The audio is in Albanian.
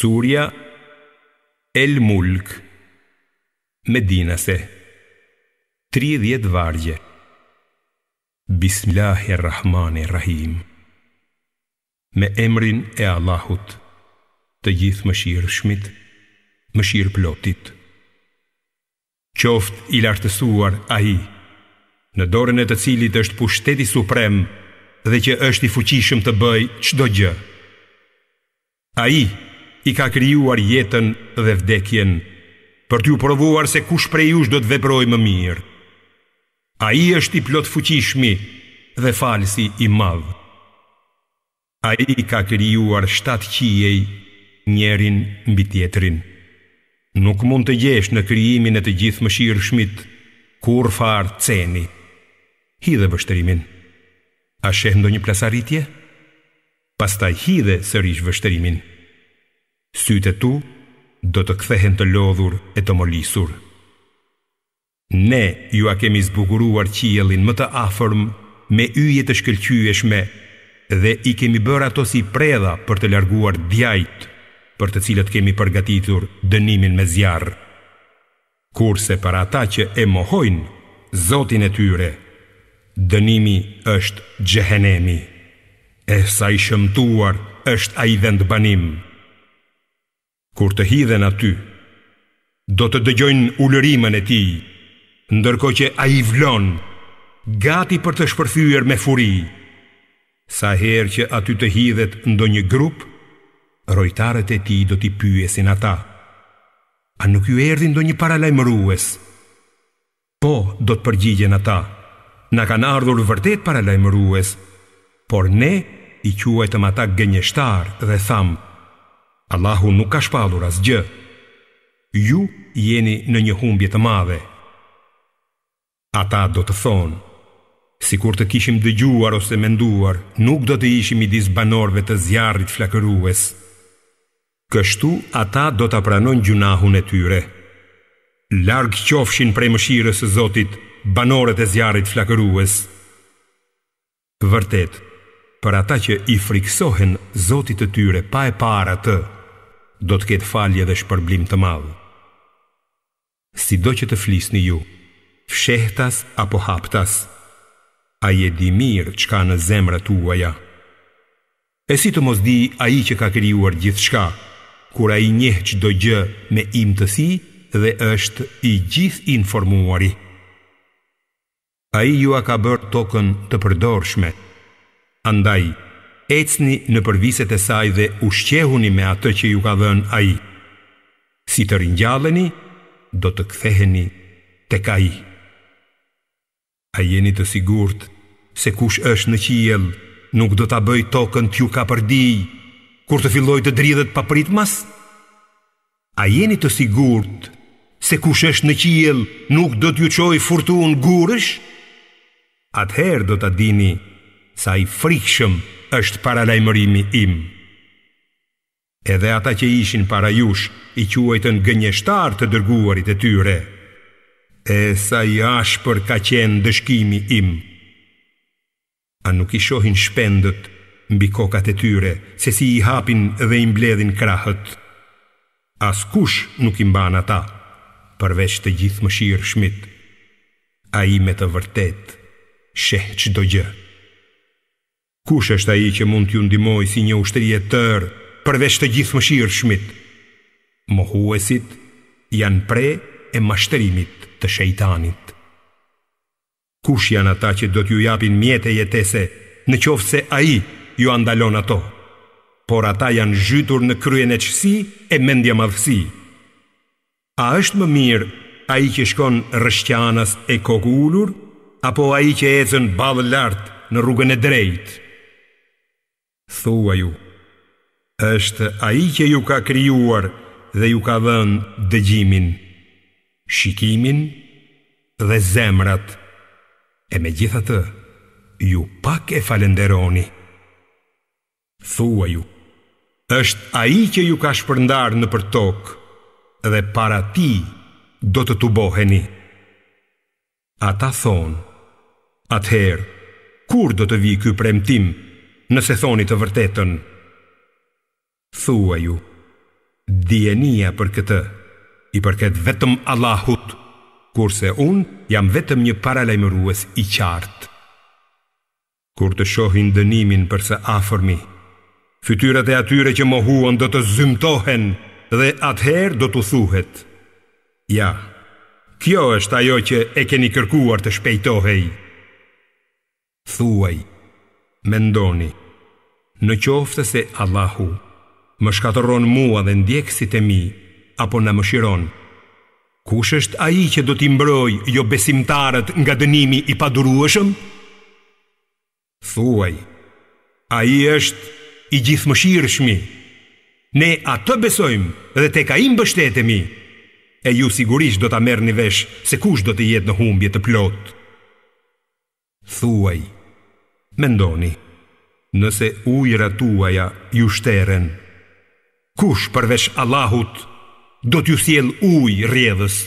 Surja El Mulk Medinase 30 vargje Bismillahirrahmanirrahim Me emrin e Allahut Të gjithë më shirë shmit Më shirë plotit Qoft i lartësuar a i Në dorën e të cilit është pushteti suprem Dhe që është i fuqishëm të bëj qdo gjë A i i ka krijuar jetën dhe vdekjen, për t'ju provuar se kush prej jush do të më mirë. A i është i plot fuqishmi dhe falësi i madhë. A i ka krijuar shtatë qiej njerin mbi tjetrin. Nuk mund të gjesh në krijimin e të gjithë më shirë shmit, kur farë ceni. Hidhe vështërimin. A shëhë ndo një plasaritje? Pastaj hidhe sërish vështërimin. Sytë tu do të kthehen të lodhur e të molisur. Ne ju a kemi zbukuruar qielin më të afërm me yje të shkëlqyeshme dhe i kemi bërë ato si predha për të larguar djajt për të cilët kemi përgatitur dënimin me zjarë. Kurse për ata që e mohojnë zotin e tyre, dënimi është xhehenemi. e sa i shëmtuar është a i vendbanimë kur të hidhen aty Do të dëgjojnë ullërimën e ti Ndërko që a i vlon Gati për të shpërthyër me furi Sa her që aty të hidhet ndo një grup Rojtarët e ti do t'i pyesin ata A nuk ju erdi ndo një paralajmërues Po, do të përgjigjen ata Na kanë ardhur vërtet paralajmërues Por ne i quajtëm ata gënjështar dhe thamt Allahu nuk ka shpallur asgjë. Ju jeni në një humbje të madhe. Ata do të thonë, si kur të kishim dëgjuar ose menduar, nuk do të ishim i banorve të zjarrit flakërues. Kështu ata do të pranon gjunahun e tyre. Largë qofshin prej mëshirës e Zotit, banorët e zjarrit flakërues. Vërtet, për ata që i friksohen Zotit të tyre pa e para të, do të ketë falje dhe shpërblim të madhë. Si do që të flisni ju, fshehtas apo haptas, a je di mirë që ka në zemrë të uaja. E si të mos di a i që ka kryuar gjithë shka, kur a i njeh që do gjë me im të si dhe është i gjithë informuari. A i ju a ka bërë tokën të përdorshme, andaj, ecni në përviset e saj dhe ushqehuni me atë që ju ka dhën a i. Si të rinjalleni, do të ktheheni të ka i. A jeni të sigurt se kush është në qijel nuk do të bëj tokën t'ju ka përdi, kur të filloj të dridhet pa mas? A jeni të sigurt se kush është në qijel nuk do t'ju qoj furtun gurësh? Atëherë do t'a dini sa i frikshëm është paralajmërimi im. Edhe ata që ishin para jush, i quajtën gënjeshtar të dërguarit e tyre. E sa i ashpër ka qenë dëshkimi im. A nuk i shohin shpendët mbi kokat e tyre, se si i hapin dhe i mbledhin krahët. As kush nuk i mban ata, përveç të gjithë më shirë shmit. A i me të vërtet, sheh që do gjërë. Kush është ai që mund t'ju ndimoj si një ushtëri e tërë përveç të gjithë më shirë shmit? janë pre e mashtërimit të shejtanit. Kush janë ata që do t'ju japin mjetë e jetese në qofë se a ju andalon ato? Por ata janë zhytur në kryen e qësi e mendja madhësi. A është më mirë a i që shkon rëshqanas e kokullur, apo a i që ecën balë lartë në rrugën e drejtë? thua ju, është a i që ju ka kryuar dhe ju ka dhën dëgjimin, shikimin dhe zemrat, e me gjitha të, ju pak e falenderoni. Thua ju, është a i që ju ka shpërndar në për tokë dhe para ti do të të boheni. Ata thonë, atëherë, kur do të vi kjo premtimë? nëse thoni të vërtetën. Thua ju, djenia për këtë, i përket vetëm Allahut, kurse unë jam vetëm një paralajmërues i qartë. Kur të shohin dënimin për afërmi, fytyrat e atyre që mohuan do të zymtohen dhe atëherë do të thuhet. Ja, kjo është ajo që e keni kërkuar të shpejtohej. Thuaj, Mendoni, në qoftë se Allahu më shkatëron mua dhe ndjekësit e mi, apo në më shiron, kush është aji që do t'i mbroj jo besimtarët nga dënimi i padurueshëm? Thuaj, aji është i gjithë më shirë shmi, ne atë besojmë dhe te ka im bështetemi, e ju sigurisht do t'a merë një vesh se kush do t'i jetë në humbje të plotë. thuaj, Mendoni, nëse ujra tuaja ju shteren, kush përveç Allahut do t'ju thjel uj rjedhës?